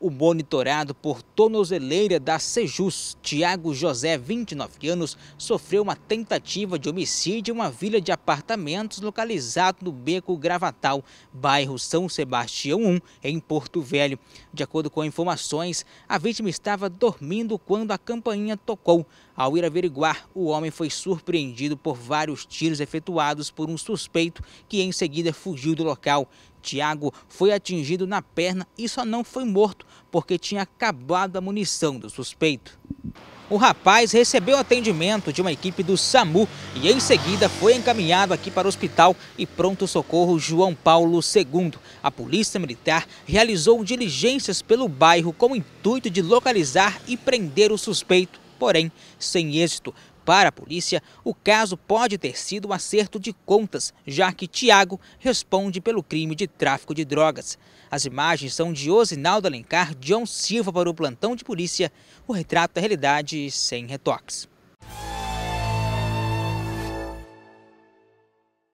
O monitorado por tornozeleira da Sejus, Tiago José, 29 anos, sofreu uma tentativa de homicídio em uma vila de apartamentos localizado no Beco Gravatal, bairro São Sebastião 1, em Porto Velho. De acordo com informações, a vítima estava dormindo quando a campainha tocou. Ao ir averiguar, o homem foi surpreendido por vários tiros efetuados por um suspeito que em seguida fugiu do local. Tiago foi atingido na perna e só não foi morto porque tinha acabado a munição do suspeito. O rapaz recebeu atendimento de uma equipe do SAMU e em seguida foi encaminhado aqui para o hospital e pronto-socorro João Paulo II. A Polícia Militar realizou diligências pelo bairro com o intuito de localizar e prender o suspeito, porém sem êxito. Para a polícia, o caso pode ter sido um acerto de contas, já que Tiago responde pelo crime de tráfico de drogas. As imagens são de Osinaldo Alencar, John Silva para o plantão de polícia. O retrato da realidade sem retoques.